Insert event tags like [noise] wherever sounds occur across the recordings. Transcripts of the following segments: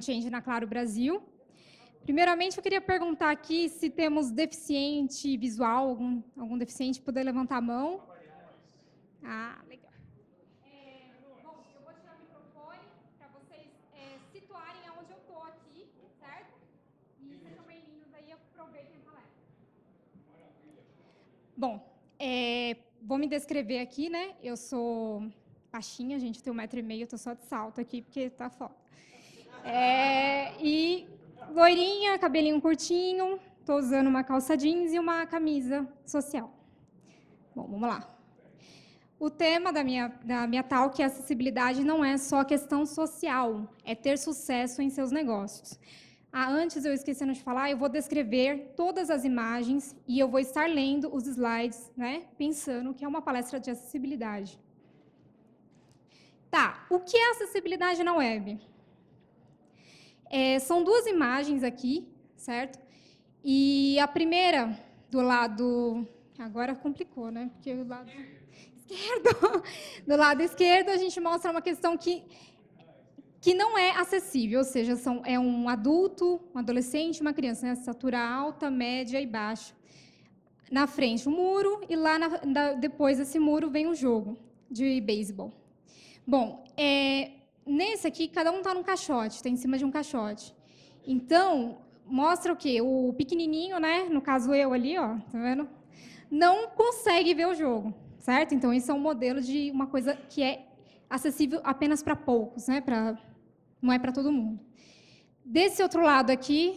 Change na Claro Brasil. Primeiramente, eu queria perguntar aqui se temos deficiente visual, algum, algum deficiente poder levantar a mão. Ah, legal. É, bom, eu vou tirar o microfone para vocês é, situarem aonde eu estou aqui, certo? E sejam bem-vindos aí, aproveitem a palestra. É. Bom, é, vou me descrever aqui, né? Eu sou baixinha, gente, tenho um metro e meio, estou só de salto aqui porque está foda. É, e loirinha, cabelinho curtinho, estou usando uma calça jeans e uma camisa social. Bom, vamos lá. O tema da minha, da minha talk é acessibilidade não é só questão social, é ter sucesso em seus negócios. Ah, antes eu esquecendo de falar, eu vou descrever todas as imagens e eu vou estar lendo os slides, né? Pensando que é uma palestra de acessibilidade. Tá, o que é acessibilidade na web? É, são duas imagens aqui, certo? E a primeira, do lado. Agora complicou, né? Porque o lado esquerdo. [laughs] Do lado esquerdo, a gente mostra uma questão que que não é acessível, ou seja, são, é um adulto, um adolescente, uma criança, né? Estatura alta, média e baixa. Na frente o um muro e lá na, depois desse muro vem o um jogo de beisebol. Bom, é, nesse aqui, cada um está num caixote, está em cima de um caixote. Então, mostra o quê? O pequenininho, né? No caso eu ali, ó, tá vendo? Não consegue ver o jogo, certo? Então, isso é um modelo de uma coisa que é acessível apenas para poucos, né? Pra, não é para todo mundo. Desse outro lado aqui,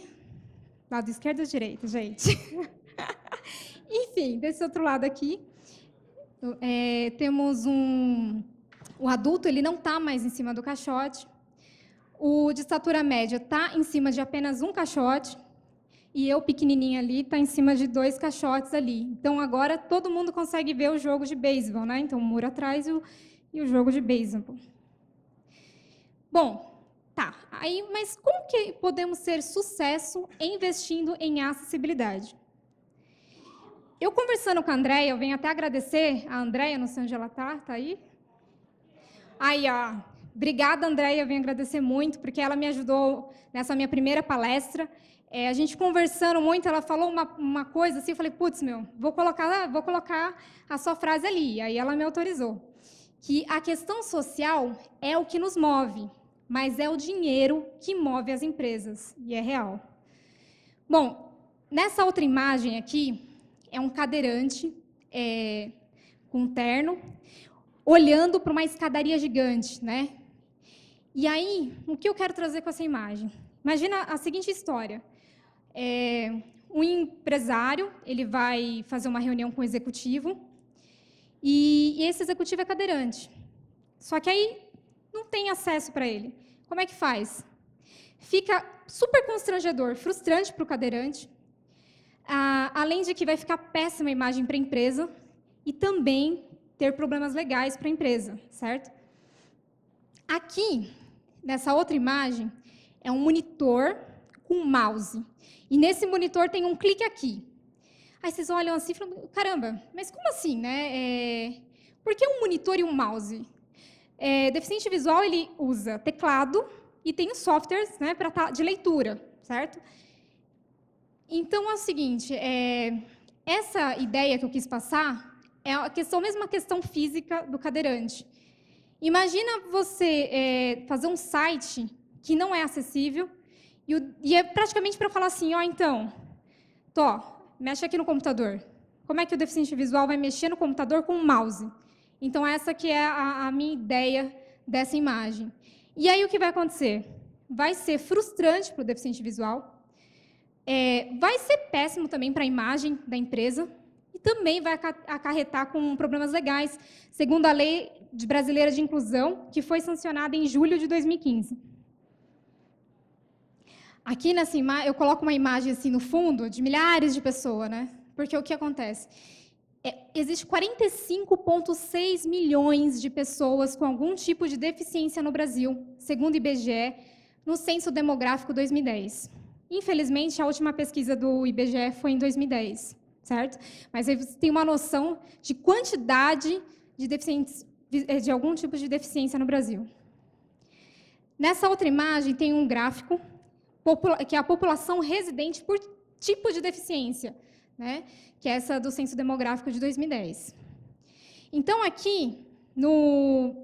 lado esquerdo ou direito, gente? [laughs] Enfim, desse outro lado aqui, é, temos um, o adulto ele não está mais em cima do caixote, o de estatura média está em cima de apenas um caixote, e eu, pequenininha ali, está em cima de dois caixotes ali. Então, agora todo mundo consegue ver o jogo de beisebol, né? Então, o muro atrás e o, e o jogo de beisebol. Bom, tá. Aí, mas como que podemos ser sucesso investindo em acessibilidade? Eu conversando com a Andréia, eu venho até agradecer a Andréia, não sei onde ela está, está aí? Aí, ó. Obrigada, Andréia. Eu venho agradecer muito, porque ela me ajudou nessa minha primeira palestra. É, a gente conversando muito, ela falou uma, uma coisa assim, eu falei, putz, meu, vou colocar, vou colocar a sua frase ali. Aí ela me autorizou. Que a questão social é o que nos move, mas é o dinheiro que move as empresas, e é real. Bom, nessa outra imagem aqui, é um cadeirante é, com terno olhando para uma escadaria gigante, né? E aí, o que eu quero trazer com essa imagem? Imagina a seguinte história. É, um empresário, ele vai fazer uma reunião com o um executivo, e, e esse executivo é cadeirante. Só que aí não tem acesso para ele. Como é que faz? Fica super constrangedor, frustrante para o cadeirante, ah, além de que vai ficar péssima imagem para a empresa e também ter problemas legais para a empresa, certo? Aqui, nessa outra imagem, é um monitor com um mouse. E nesse monitor tem um clique aqui. Aí vocês olham assim e falam, caramba, mas como assim, né? É... Por que um monitor e um mouse? É, deficiente visual, ele usa teclado e tem softwares né, tá, de leitura, certo? Então, é o seguinte, é... essa ideia que eu quis passar é a questão, mesma questão física do cadeirante. Imagina você é, fazer um site que não é acessível e, o, e é praticamente para falar assim, ó, oh, então, tô, mexe aqui no computador. Como é que o deficiente visual vai mexer no computador com o um mouse? Então, essa que é a, a minha ideia dessa imagem. E aí, o que vai acontecer? Vai ser frustrante para o deficiente visual, é, vai ser péssimo também para a imagem da empresa, também vai acarretar com problemas legais, segundo a Lei Brasileira de Inclusão, que foi sancionada em julho de 2015. Aqui nessa imagem, eu coloco uma imagem assim no fundo de milhares de pessoas, né? Porque o que acontece? É, existe 45,6 milhões de pessoas com algum tipo de deficiência no Brasil, segundo o IBGE, no Censo Demográfico 2010. Infelizmente, a última pesquisa do IBGE foi em 2010 certo? Mas aí você tem uma noção de quantidade de deficientes, de algum tipo de deficiência no Brasil. Nessa outra imagem tem um gráfico que é a população residente por tipo de deficiência, né? que é essa do Censo Demográfico de 2010. Então, aqui no,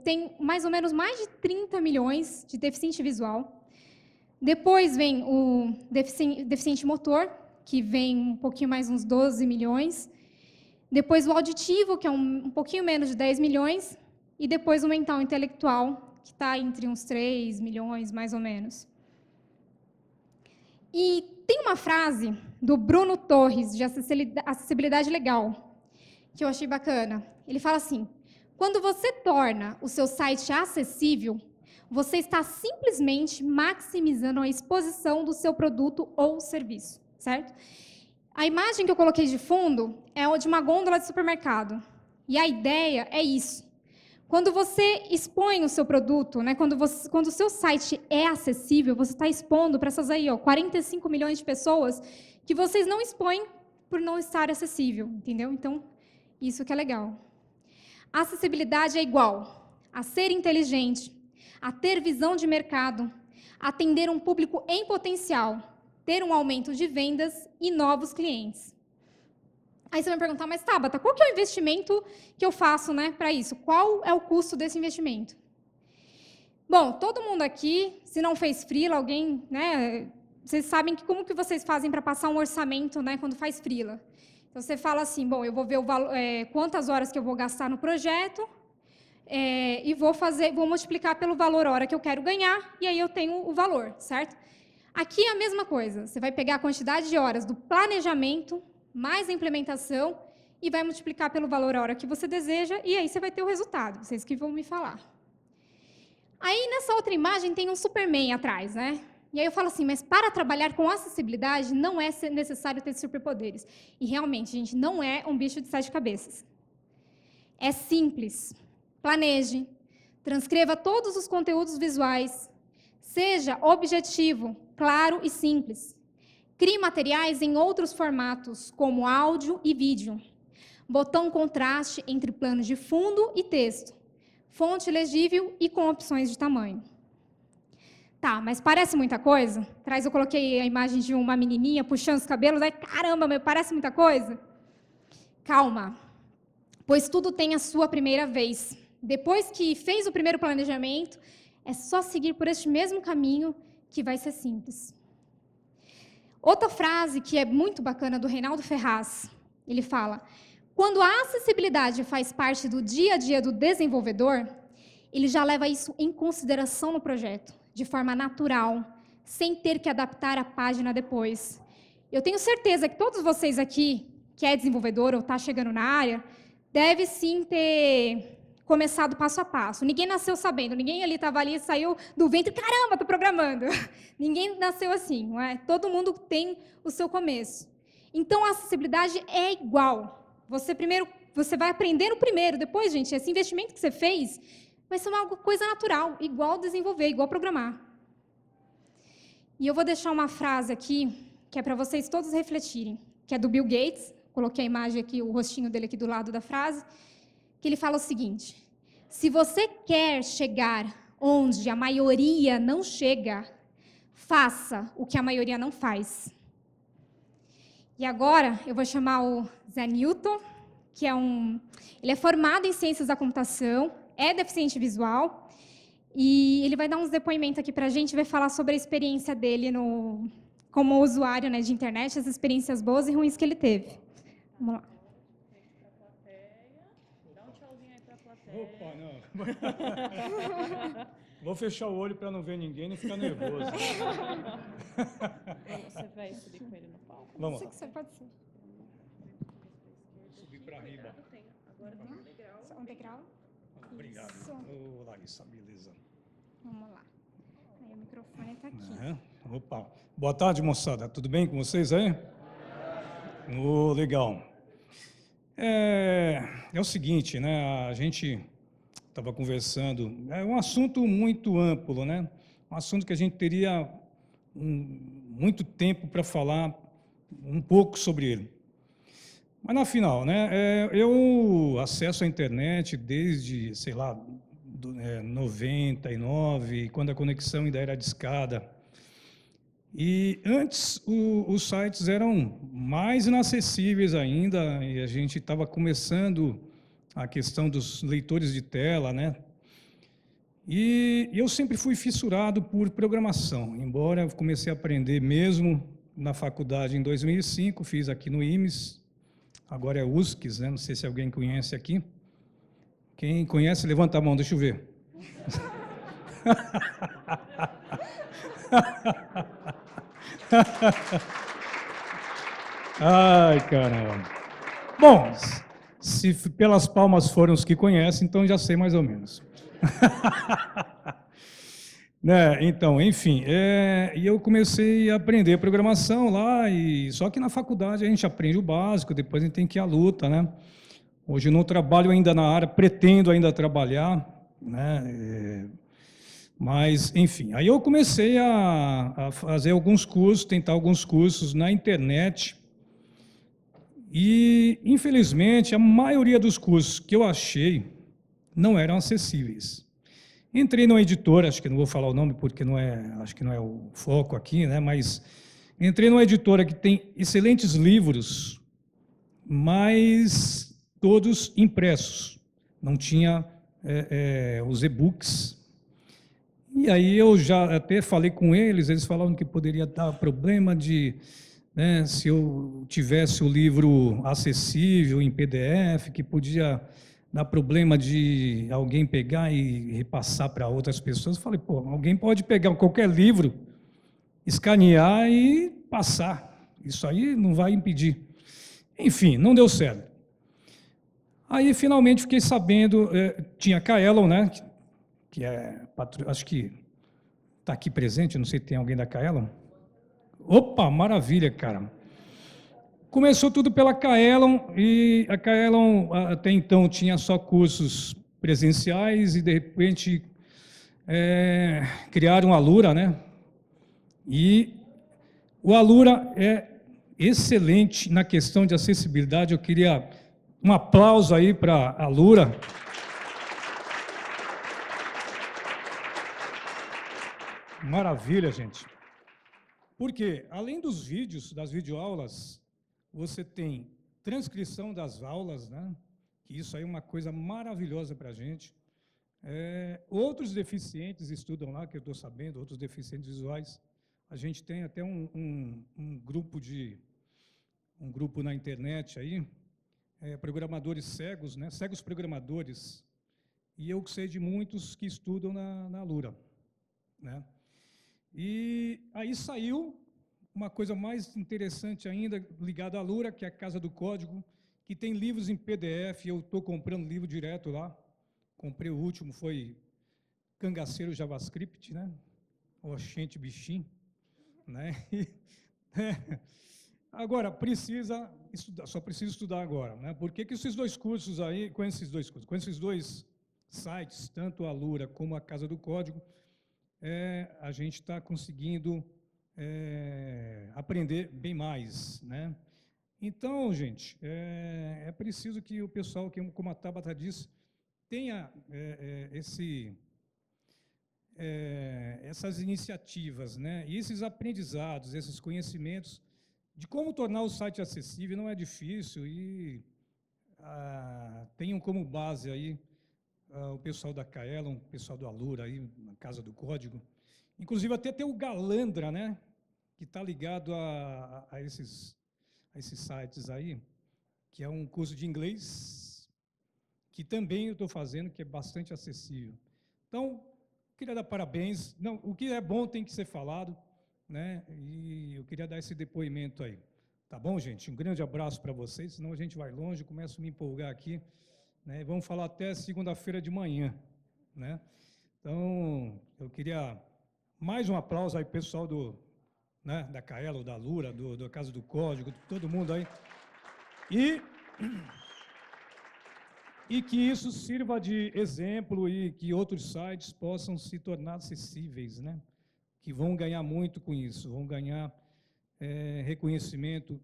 tem mais ou menos mais de 30 milhões de deficiente visual. Depois vem o deficiente motor, que vem um pouquinho mais uns 12 milhões. Depois o auditivo, que é um, um pouquinho menos de 10 milhões. E depois o mental intelectual, que está entre uns 3 milhões, mais ou menos. E tem uma frase do Bruno Torres, de Acessibilidade Legal, que eu achei bacana. Ele fala assim, quando você torna o seu site acessível, você está simplesmente maximizando a exposição do seu produto ou serviço certo? A imagem que eu coloquei de fundo é a de uma gôndola de supermercado. E a ideia é isso. Quando você expõe o seu produto, né, quando, você, quando o seu site é acessível, você está expondo para essas aí, ó, 45 milhões de pessoas que vocês não expõem por não estar acessível, entendeu? Então, isso que é legal. Acessibilidade é igual a ser inteligente, a ter visão de mercado, atender um público em potencial, ter um aumento de vendas e novos clientes. Aí você vai me perguntar, mas Tabata, qual que é o investimento que eu faço né, para isso? Qual é o custo desse investimento? Bom, todo mundo aqui, se não fez frila, alguém, né, vocês sabem que como que vocês fazem para passar um orçamento, né, quando faz frila? Então você fala assim, bom, eu vou ver valor, é, quantas horas que eu vou gastar no projeto é, e vou fazer, vou multiplicar pelo valor hora que eu quero ganhar e aí eu tenho o valor, certo? Aqui é a mesma coisa. Você vai pegar a quantidade de horas do planejamento mais a implementação e vai multiplicar pelo valor hora que você deseja e aí você vai ter o resultado. Vocês que vão me falar. Aí nessa outra imagem tem um Superman atrás, né? E aí eu falo assim, mas para trabalhar com acessibilidade não é necessário ter superpoderes. E realmente, gente, não é um bicho de sete cabeças. É simples. Planeje, transcreva todos os conteúdos visuais, seja objetivo, claro e simples. Crie materiais em outros formatos, como áudio e vídeo. Botão contraste entre planos de fundo e texto. Fonte legível e com opções de tamanho. Tá, mas parece muita coisa? Atrás eu coloquei a imagem de uma menininha puxando os cabelos, Ai, caramba, meu, parece muita coisa? Calma, pois tudo tem a sua primeira vez. Depois que fez o primeiro planejamento, é só seguir por este mesmo caminho que vai ser simples. Outra frase que é muito bacana do Reinaldo Ferraz, ele fala: quando a acessibilidade faz parte do dia a dia do desenvolvedor, ele já leva isso em consideração no projeto, de forma natural, sem ter que adaptar a página depois. Eu tenho certeza que todos vocês aqui, que é desenvolvedor ou está chegando na área, deve sim ter começado passo a passo. Ninguém nasceu sabendo, ninguém ali estava ali e saiu do ventre, caramba, estou programando. [laughs] ninguém nasceu assim, não é? Todo mundo tem o seu começo. Então, a acessibilidade é igual. Você primeiro, você vai aprender o primeiro, depois, gente, esse investimento que você fez vai ser uma coisa natural, igual desenvolver, igual programar. E eu vou deixar uma frase aqui que é para vocês todos refletirem, que é do Bill Gates. Coloquei a imagem aqui, o rostinho dele aqui do lado da frase que ele fala o seguinte: se você quer chegar onde a maioria não chega, faça o que a maioria não faz. E agora eu vou chamar o Zé Newton, que é um, ele é formado em ciências da computação, é deficiente visual e ele vai dar uns depoimentos aqui para a gente, vai falar sobre a experiência dele no, como usuário né, de internet, as experiências boas e ruins que ele teve. Vamos lá. [laughs] Vou fechar o olho para não ver ninguém nem ficar nervoso. você vai subir com ele no palco? Vamos. Não sei que você pode ser. Subir para riba. Agora tem tá um degrau. Um degrau. Obrigado, Olá, Larissa, beleza. Vamos lá. Aí o microfone está aqui. Opa. Boa tarde, moçada. Tudo bem com vocês aí? Oh, legal. É, é o seguinte, né? A gente estava conversando. É um assunto muito amplo, né? Um assunto que a gente teria um, muito tempo para falar um pouco sobre ele. Mas na final, né? É, eu acesso a internet desde, sei lá, do, é, 99, quando a conexão ainda era discada. E antes o, os sites eram mais inacessíveis ainda, e a gente estava começando a questão dos leitores de tela, né? E eu sempre fui fissurado por programação, embora eu comecei a aprender mesmo na faculdade em 2005, fiz aqui no IMES, agora é USCS, né? não sei se alguém conhece aqui. Quem conhece, levanta a mão, deixa eu ver. [laughs] Ai, caramba. Bom, se pelas palmas foram os que conhecem, então já sei mais ou menos. [laughs] né? Então, enfim, é, e eu comecei a aprender programação lá, e só que na faculdade a gente aprende o básico, depois a gente tem que ir à luta, né? Hoje não trabalho ainda na área, pretendo ainda trabalhar, né? É, mas, enfim, aí eu comecei a, a fazer alguns cursos, tentar alguns cursos na internet, e, infelizmente, a maioria dos cursos que eu achei não eram acessíveis. Entrei numa editora, acho que não vou falar o nome porque não é, acho que não é o foco aqui, né, mas entrei numa editora que tem excelentes livros, mas todos impressos. Não tinha é, é, os e-books. E aí eu já até falei com eles, eles falaram que poderia dar problema de né, se eu tivesse o livro acessível em PDF, que podia dar problema de alguém pegar e repassar para outras pessoas, eu falei, pô, alguém pode pegar qualquer livro, escanear e passar. Isso aí não vai impedir. Enfim, não deu certo. Aí finalmente fiquei sabendo, eh, tinha a Kaelon, né, que é, acho que está aqui presente, não sei se tem alguém da Kaelon. Opa, maravilha, cara. Começou tudo pela Kaelon e a Kaelon até então tinha só cursos presenciais e de repente é, criaram a Lura, né? E o Alura é excelente na questão de acessibilidade. Eu queria um aplauso aí para a Alura. Maravilha, gente. Porque, além dos vídeos, das videoaulas, você tem transcrição das aulas, né? que isso aí é uma coisa maravilhosa para a gente. É, outros deficientes estudam lá, que eu estou sabendo, outros deficientes visuais. A gente tem até um, um, um grupo de um grupo na internet aí, é, programadores cegos, né? cegos programadores. E eu sei de muitos que estudam na, na Lura. Né? E aí saiu uma coisa mais interessante ainda ligada à Lura, que é a Casa do Código, que tem livros em PDF, eu estou comprando livro direto lá. Comprei o último, foi Cangaceiro JavaScript, né? Oxente bichinho, né? E, [laughs] é. Agora, precisa estudar, só precisa estudar agora, né? Por que, que esses dois cursos aí, com esses dois cursos, com esses dois sites, tanto a Lura como a Casa do Código, é, a gente está conseguindo é, aprender bem mais, né? Então, gente, é, é, preciso que o pessoal, que, como a Tabata disse, tenha é, é, esse, é, essas iniciativas, né? E esses aprendizados, esses conhecimentos de como tornar o site acessível não é difícil e ah, tenham como base aí uh, o pessoal da Caelon, o pessoal do Alura, aí, na Casa do Código. Inclusive até tem o Galandra, né? Que está ligado a, a, esses, a esses sites aí, que é um curso de inglês que também eu estou fazendo, que é bastante acessível. Então, queria dar parabéns. Não, o que é bom tem que ser falado, né? E eu queria dar esse depoimento aí. Tá bom, gente? Um grande abraço para vocês, senão a gente vai longe, começo a me empolgar aqui né? Vamos falar até segunda-feira de manhã, né? Então, eu queria mais um aplauso aí, pessoal do, né, da Caelo, da Lura, do, do Casa do Código, todo mundo aí. E, e que isso sirva de exemplo e que outros sites possam se tornar acessíveis, né? Que vão ganhar muito com isso, vão ganhar é, reconhecimento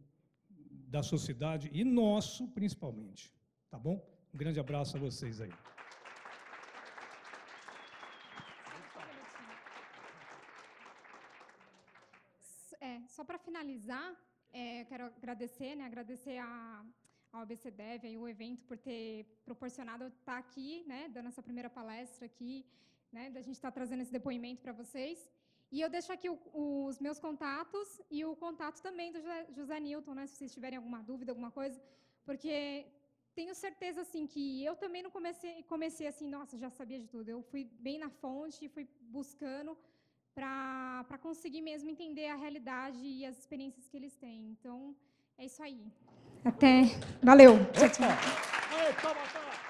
da sociedade e nosso, principalmente. Tá bom? Um grande abraço a vocês aí. É, só para finalizar, é, quero agradecer, né, agradecer a, a OBC Dev e o evento por ter proporcionado estar tá aqui, né, dando essa primeira palestra aqui, né, da gente estar tá trazendo esse depoimento para vocês. E eu deixo aqui o, os meus contatos e o contato também do José, José Newton, né, se vocês tiverem alguma dúvida, alguma coisa, porque tenho certeza assim que eu também não comecei, comecei assim, nossa, já sabia de tudo. Eu fui bem na fonte, fui buscando para conseguir mesmo entender a realidade e as experiências que eles têm. Então, é isso aí. Até. Valeu. Tchau, [laughs] tchau.